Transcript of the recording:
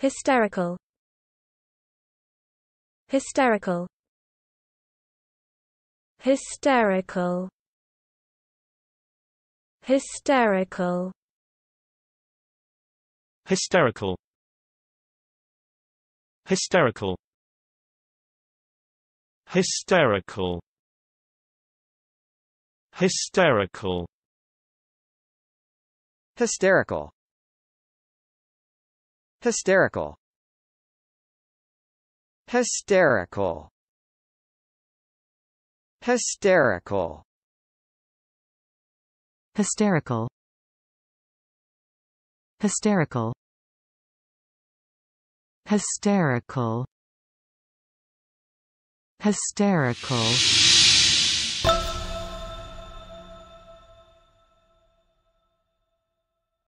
Hysterical Hysterical Hysterical Hysterical Hysterical Hysterical Hysterical Hysterical Hysterical Hysterical. Hysterical. Hysterical. Hysterical. Hysterical. Hysterical. Hysterical.